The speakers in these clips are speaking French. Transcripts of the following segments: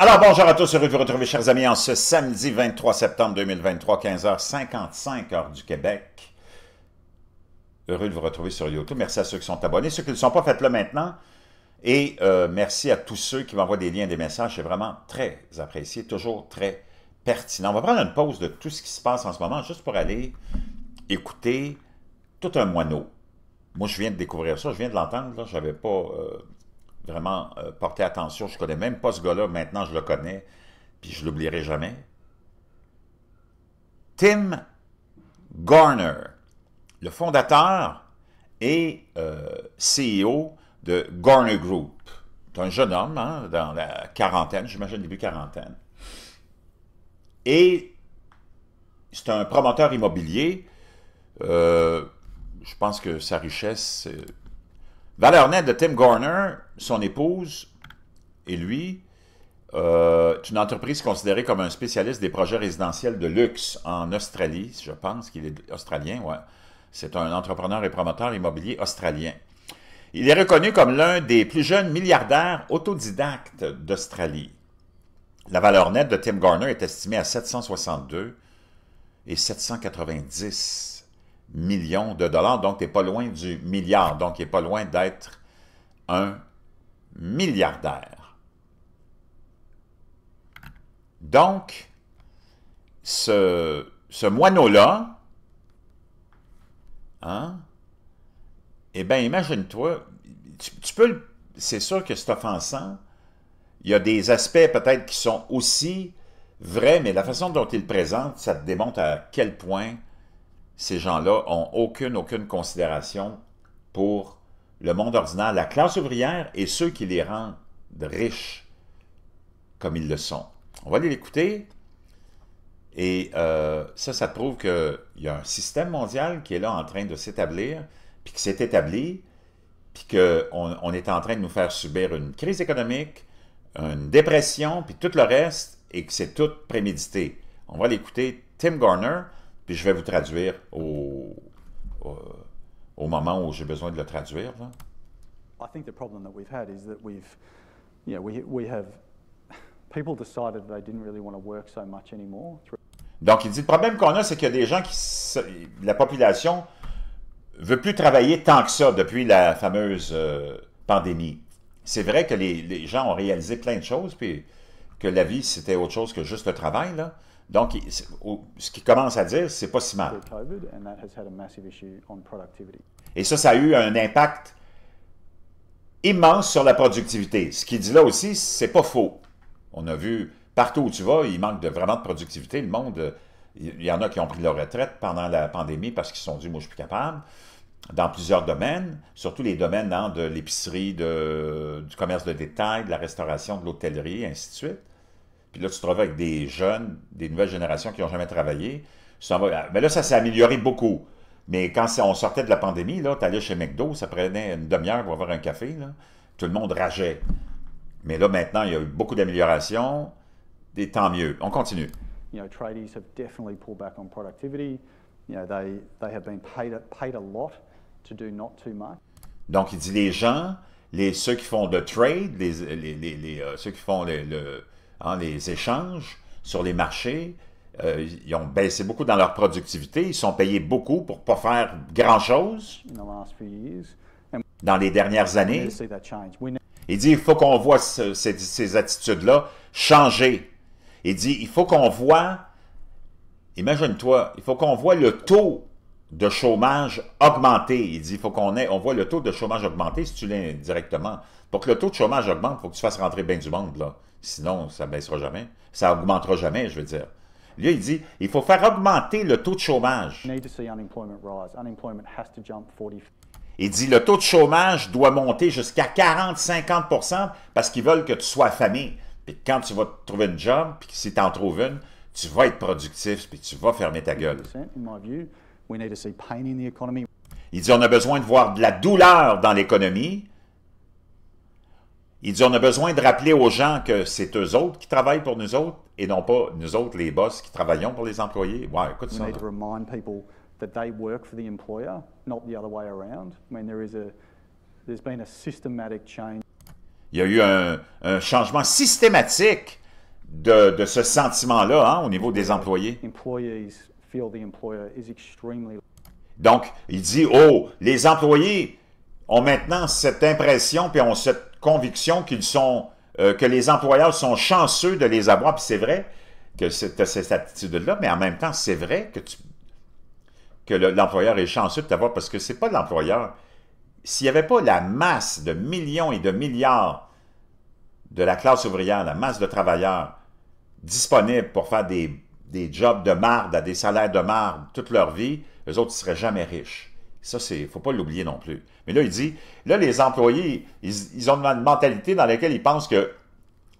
Alors bonjour à tous, heureux de vous retrouver chers amis en ce samedi 23 septembre 2023, 15h55 heure du Québec. Heureux de vous retrouver sur YouTube. Merci à ceux qui sont abonnés. Ceux qui ne sont pas, faites-le maintenant. Et euh, merci à tous ceux qui m'envoient des liens, des messages. C'est vraiment très apprécié, toujours très pertinent. On va prendre une pause de tout ce qui se passe en ce moment, juste pour aller écouter tout un moineau. Moi, je viens de découvrir ça, je viens de l'entendre. Je n'avais pas... Euh, vraiment euh, portez attention. Je connais même pas ce gars-là. Maintenant, je le connais, puis je ne l'oublierai jamais. Tim Garner, le fondateur et euh, CEO de Garner Group. C'est un jeune homme, hein, dans la quarantaine, j'imagine début quarantaine. Et c'est un promoteur immobilier. Euh, je pense que sa richesse Valeur nette de Tim Garner, son épouse et lui, euh, est une entreprise considérée comme un spécialiste des projets résidentiels de luxe en Australie, je pense qu'il est australien, ouais. C'est un entrepreneur et promoteur immobilier australien. Il est reconnu comme l'un des plus jeunes milliardaires autodidactes d'Australie. La valeur nette de Tim Garner est estimée à 762 et 790 millions de dollars. Donc, tu n'es pas loin du milliard. Donc, il n'est pas loin d'être un milliardaire. Donc, ce, ce moineau-là, hein, eh bien, imagine-toi, tu, peux, c'est sûr que c'est offensant, il y a des aspects peut-être qui sont aussi vrais, mais la façon dont il présente, ça te démontre à quel point ces gens-là ont aucune, aucune considération pour le monde ordinaire, la classe ouvrière et ceux qui les rendent riches comme ils le sont. On va aller l'écouter. Et euh, ça, ça prouve qu'il y a un système mondial qui est là en train de s'établir, puis qui s'est établi, puis qu'on on est en train de nous faire subir une crise économique, une dépression, puis tout le reste, et que c'est tout prémédité. On va l'écouter, Tim Garner. Puis je vais vous traduire au, moment où j'ai besoin de le traduire. Donc il dit le problème qu'on a, c'est qu'il y gens qui, la population veut plus travailler tant que ça depuis la fameuse euh, pandémie. C'est vrai que les, les, gens ont réalisé plein de choses, puis que la vie c'était autre chose que juste le travail là. Donc, ce qu'il commence à dire, c'est pas si mal. Et ça, ça a eu un impact immense sur la productivité. Ce qu'il dit là aussi, c'est pas faux. On a vu partout où tu vas, il manque de, vraiment de productivité. Le monde, il y en a qui ont pris leur retraite pendant la pandémie parce qu'ils se sont dit, moi, je suis plus capable. Dans plusieurs domaines, surtout les domaines hein, de l'épicerie, du commerce de détail, de la restauration, de l'hôtellerie, ainsi de suite. Puis là, tu te retrouves avec des jeunes, des nouvelles générations qui n'ont jamais travaillé. Ah, mais là, ça s'est amélioré beaucoup. Mais quand on sortait de la pandémie, là, allais chez McDo, ça prenait une demi-heure pour avoir un café, Tout le monde rageait. Mais là, maintenant, il y a eu beaucoup d'améliorations. Et tant mieux. On continue. Donc, il dit les gens, les, ceux qui font le trade, les, euh, ceux qui font le, Hein, les échanges sur les marchés, euh, ils ont baissé beaucoup dans leur productivité, ils sont payés beaucoup pour ne pas faire grand-chose dans les dernières années. Il dit, il faut qu'on voit ces, ces attitudes-là changer. Il dit, il faut qu'on voit, imagine-toi, il faut qu'on voit le taux de chômage augmenté. Il dit, il faut qu'on ait, on voit le taux de chômage augmenter si tu l'as directement. Pour que le taux de chômage augmente, il faut que tu fasses rentrer bien du monde, là. Sinon, ça baissera jamais. Ça augmentera jamais, je veux dire. Lui, il dit, il faut faire augmenter le taux de chômage. Il dit, le taux de chômage doit monter jusqu'à 40-50 parce qu'ils veulent que tu sois affamé. Puis quand tu vas trouver une job, puis si tu en trouves une, tu vas être productif, puis tu vas fermer ta gueule. We need Il dit on a besoin de voir de la douleur dans l'économie. Il dit on a besoin de rappeler aux gens que c'est eux autres qui travaillent pour nous autres et non pas nous autres, les boss, qui travaillons pour les employés. Ouais, écoute ça. Il y a eu un, changement systématique de, ce sentiment-là hein, au niveau des employés. Donc, il dit, oh, les employés ont maintenant cette impression puis ont cette conviction qu'ils sont, euh, que les employeurs sont chanceux de les avoir, puis c'est vrai que c'est cette attitude-là, mais en même temps, c'est vrai que, que l'employeur est chanceux de t'avoir parce que c'est pas l'employeur. S'il n'y avait pas la masse de millions et de milliards de la classe ouvrière, la masse de travailleurs disponibles pour faire des des jobs de marde, à des salaires de marde toute leur vie, les autres ne seraient jamais riches. Ça, il ne faut pas l'oublier non plus. Mais là, il dit, là, les employés, ils, ont une mentalité dans laquelle ils pensent que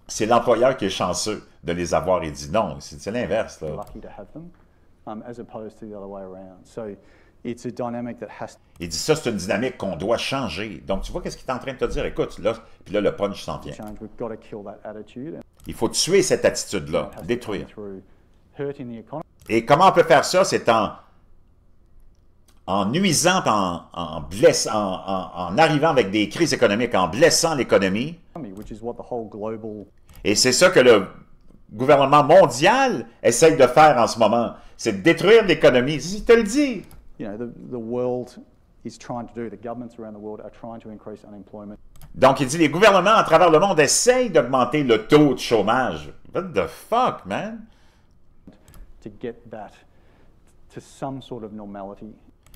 c'est l'employeur qui est chanceux de les avoir. Il dit non, c'est l'inverse. Il dit ça, c'est une dynamique qu'on doit changer. Donc, tu vois qu'est-ce qu'il est en train de te dire? Écoute, là, puis là, le punch s'en vient. Il faut tuer cette attitude-là, détruire. Et comment on peut faire ça? C'est en, en nuisant, en, en, blessant, en, arrivant avec des crises économiques, en blessant l'économie. Et c'est ça que le gouvernement mondial essaye de faire en ce moment, c'est de détruire l'économie, je te le dis. Donc, il dit, les gouvernements à travers le monde essayent d'augmenter le taux de chômage. What the fuck, man?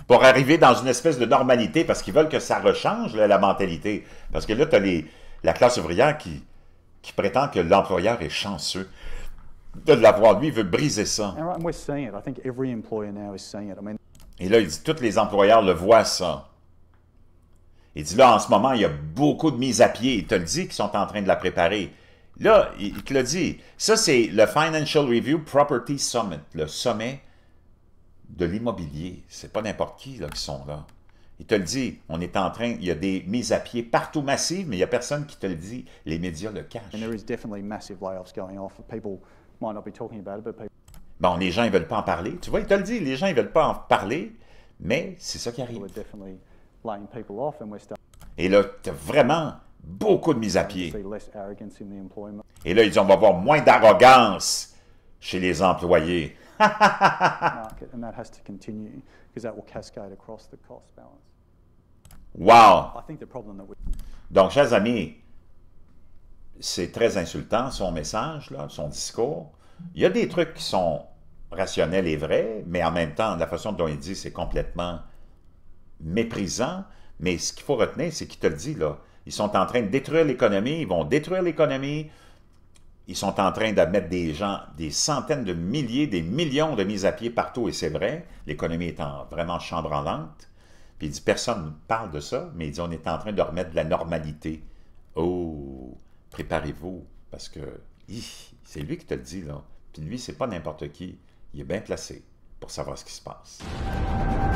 Pour arriver dans une espèce de normalité, parce qu'ils veulent que ça rechange la mentalité. Parce que là, tu as la classe ouvrière qui, qui prétend que l'employeur est chanceux de l'avoir. Lui, il veut briser ça. Et là, il dit, tous les employeurs le voient, ça. Il dit, là, en ce moment, il y a beaucoup de mises à pied. Il te le dit qu'ils sont en train de la préparer. Là, il te l'a dit. Ça, c'est le Financial Review Property Summit, le sommet de l'immobilier. C'est pas n'importe qui qui sont là. Il te le dit, on est en train, il y a des mises à pied partout massives, mais il n'y a personne qui te le dit. Les médias le cachent. Bon, les gens ne veulent pas en parler. Tu vois, il te le dit, les gens ne veulent pas en parler, mais c'est ça qui arrive. Et là, tu vraiment beaucoup de mise à pied. Et là, ils disent, on va avoir moins d'arrogance chez les employés. wow! Donc, chers amis, c'est très insultant, son message, là, son discours. Il y a des trucs qui sont rationnels et vrais, mais en même temps, la façon dont il dit, c'est complètement méprisant. Mais ce qu'il faut retenir, c'est qu'il te le dit, là, ils sont en train de détruire l'économie, ils vont détruire l'économie. Ils sont en train de mettre des gens, des centaines de milliers, des millions de mises à pied partout, et c'est vrai, l'économie est en, vraiment chambranlante. Puis il dit, personne ne parle de ça, mais il dit, on est en train de remettre de la normalité. Oh, préparez-vous, parce que c'est lui qui te le dit, là. Puis lui, c'est pas n'importe qui. Il est bien placé pour savoir ce qui se passe.